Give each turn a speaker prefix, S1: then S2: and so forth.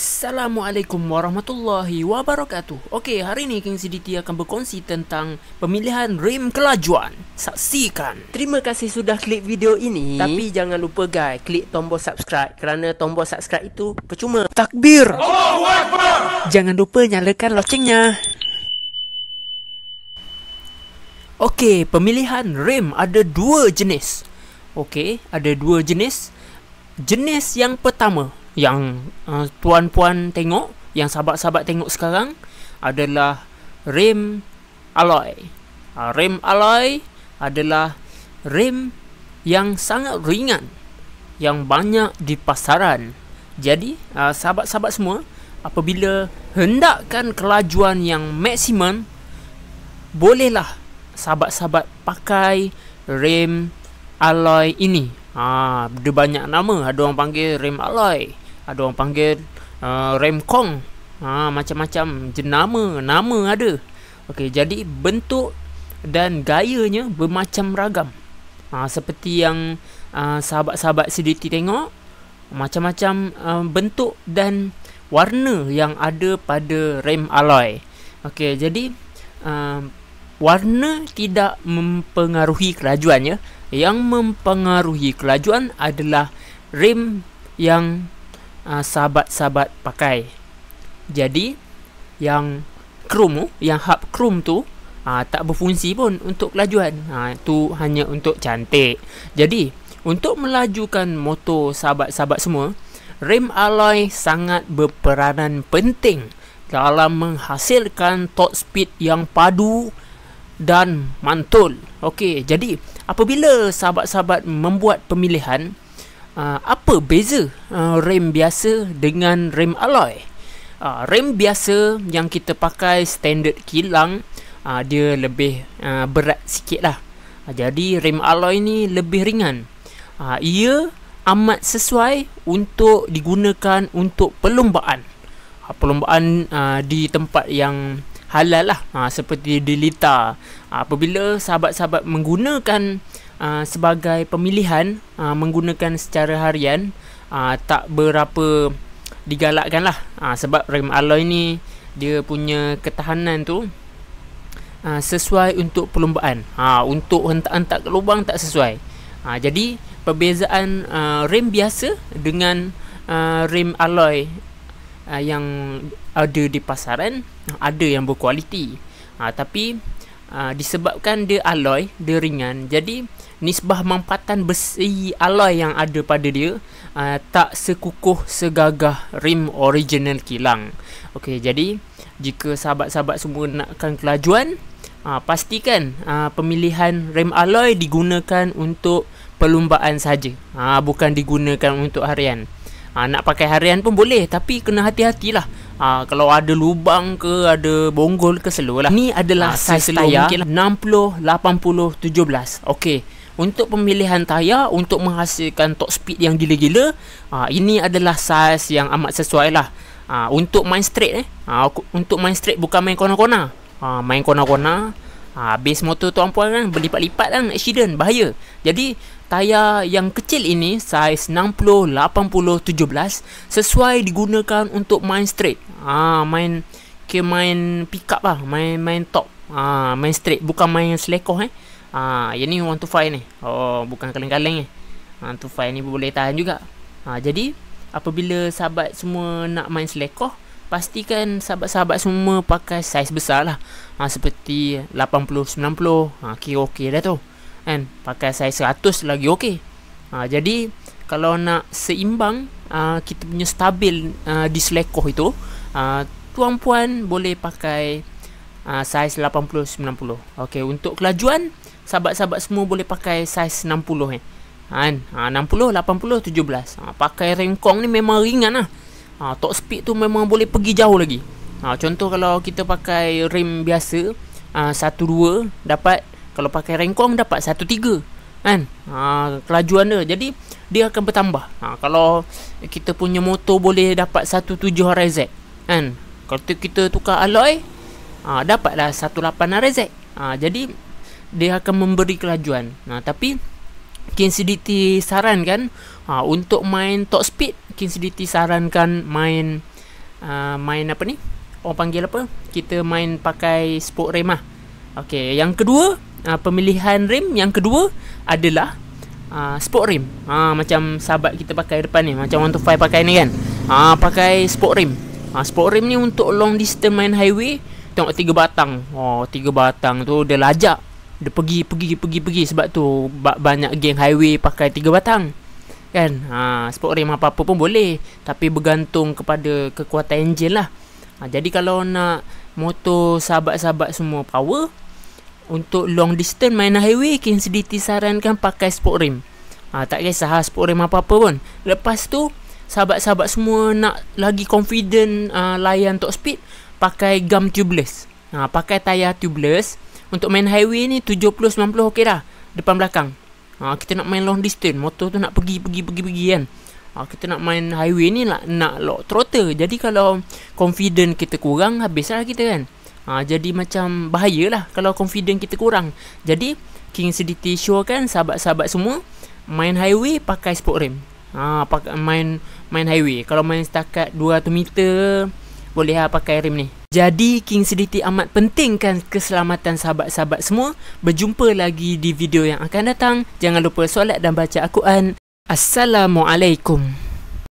S1: Assalamualaikum warahmatullahi wabarakatuh Okey, hari ini King CDT akan berkongsi tentang Pemilihan rim kelajuan Saksikan Terima kasih sudah klik video ini Tapi jangan lupa guys, klik tombol subscribe Kerana tombol subscribe itu percuma Takbir Jangan lupa nyalakan locengnya Okey, pemilihan rim ada dua jenis Okey, ada dua jenis Jenis yang pertama yang uh, tuan-puan tengok, yang sahabat-sahabat tengok sekarang adalah rim alloy. Uh, ah, rim alloy adalah rim yang sangat ringan yang banyak di pasaran. Jadi, uh, sahabat-sahabat semua, apabila hendakkan kelajuan yang maksimum, bolehlah sahabat-sahabat pakai rim alloy ini. Ah, ha, ada banyak nama ada orang panggil rim alloy ada orang panggil uh, Remkong ha, macam-macam jenama nama ada okay jadi bentuk dan gayanya bermacam ragam ha, seperti yang sahabat uh, sahabat-sahabat CDT tengok macam-macam uh, bentuk dan warna yang ada pada rem alloy okay jadi uh, warna tidak mempengaruhi kelajuannya yang mempengaruhi kelajuan adalah rem yang uh, sahabat-sahabat pakai. Jadi yang Chrome yang hub Chrome tu uh, tak berfungsi pun untuk kelajuan. Ha uh, tu hanya untuk cantik. Jadi untuk melajukan motor sahabat-sahabat semua, rim alloy sangat berperanan penting dalam menghasilkan top speed yang padu dan mantul. Okey, jadi apabila sahabat-sahabat membuat pemilihan, Ah, apa beza uh, ah, rim biasa dengan rem alloy? Uh, ah, rim biasa yang kita pakai standard kilang uh, dia lebih uh, berat sikit lah. Uh, jadi rem alloy ni lebih ringan. Uh, ia amat sesuai untuk digunakan untuk perlombaan. Uh, perlombaan uh, di tempat yang halal lah uh, seperti di lita. Uh, apabila sahabat-sahabat menggunakan uh, sebagai pemilihan uh, menggunakan secara harian uh, tak berapa digalakkan lah uh, sebab rem alloy ni dia punya ketahanan tu uh, sesuai untuk perlombaan uh, untuk hentakan tak ke lubang tak sesuai uh, jadi perbezaan uh, rem biasa dengan uh, rem alloy uh, yang ada di pasaran ada yang berkualiti uh, tapi Ah, disebabkan dia alloy, dia ringan. Jadi nisbah mampatan besi alloy yang ada pada dia uh, tak sekukuh segagah rim original kilang. Okey, jadi jika sahabat-sahabat semua nakkan kelajuan Ha, pastikan ha, pemilihan rim alloy digunakan untuk pelumbaan saja. Ha, bukan digunakan untuk harian. Ha, nak pakai harian pun boleh tapi kena hati-hatilah. Ha, kalau ada lubang ke ada bonggol ke selur lah. Ni adalah ha, saiz tayar lah. 60, 80, 17. Okey. Untuk pemilihan tayar untuk menghasilkan top speed yang gila-gila, ha, ini adalah size yang amat sesuai lah. Ha, untuk main straight eh. Ha, untuk main straight bukan main kona-kona. Ha, main kona-kona ha, Base motor tuan puan kan Berlipat-lipat kan Accident Bahaya Jadi Tayar yang kecil ini Saiz 60, 80, 17 Sesuai digunakan untuk main straight ha, Main ke okay, main pickup lah Main main top ha, Main straight Bukan main yang selekoh eh ha, Yang ni 125 ni Oh bukan kaleng-kaleng eh 125 ha, ni boleh tahan juga ha, Jadi Apabila sahabat semua nak main selekoh pastikan sahabat-sahabat semua pakai saiz besar lah ha, Seperti 80-90 ha, Kira okey dah tu and Pakai saiz 100 lagi okey ha, Jadi kalau nak seimbang ha, Kita punya stabil ha, di selekoh itu ha, Tuan puan boleh pakai ha, saiz 80-90 okay, Untuk kelajuan Sahabat-sahabat semua boleh pakai saiz 60 eh. Ha, kan? Ha, 60, 80, 17 ha, Pakai rengkong ni memang ringan lah ha ha, top speed tu memang boleh pergi jauh lagi ha, contoh kalau kita pakai rim biasa ha, dua dapat kalau pakai rengkong dapat 1.3 kan ha, kelajuan dia jadi dia akan bertambah ha, kalau kita punya motor boleh dapat satu tujuh RZ kan kalau kita tukar alloy ha, dapatlah 1.8 RZ ha, jadi dia akan memberi kelajuan ha, tapi King City sarankan ha, untuk main top speed King City sarankan main uh, main apa ni orang panggil apa kita main pakai sport rim lah Okey, yang kedua uh, pemilihan rim yang kedua adalah uh, sport rim ha, macam sahabat kita pakai depan ni macam one to five pakai ni kan ha, pakai sport rim ha, sport rim ni untuk long distance main highway tengok tiga batang oh tiga batang tu dia lajak dia pergi pergi pergi pergi sebab tu banyak geng highway pakai tiga batang. Kan? Ha, sport rim apa-apa pun boleh tapi bergantung kepada kekuatan enjin lah. Ha, jadi kalau nak motor sahabat-sahabat semua power untuk long distance main highway King Sediti sarankan pakai sport rim. Ha, tak kisah sport rim apa-apa pun. Lepas tu sahabat-sahabat semua nak lagi confident uh, layan top speed pakai gum tubeless. Ha, pakai tayar tubeless untuk main highway ni 70-90 okey dah Depan belakang ha, Kita nak main long distance Motor tu nak pergi-pergi-pergi-pergi kan ha, Kita nak main highway ni nak, nak lock throttle Jadi kalau confident kita kurang Habislah kita kan ha, Jadi macam bahayalah Kalau confident kita kurang Jadi King City Show kan Sahabat-sahabat semua Main highway pakai sport rim ha, pakai main main highway Kalau main setakat 200 meter Boleh lah pakai rim ni jadi King Sediti amat pentingkan keselamatan sahabat-sahabat semua. Berjumpa lagi di video yang akan datang. Jangan lupa solat dan baca Al-Quran. Assalamualaikum.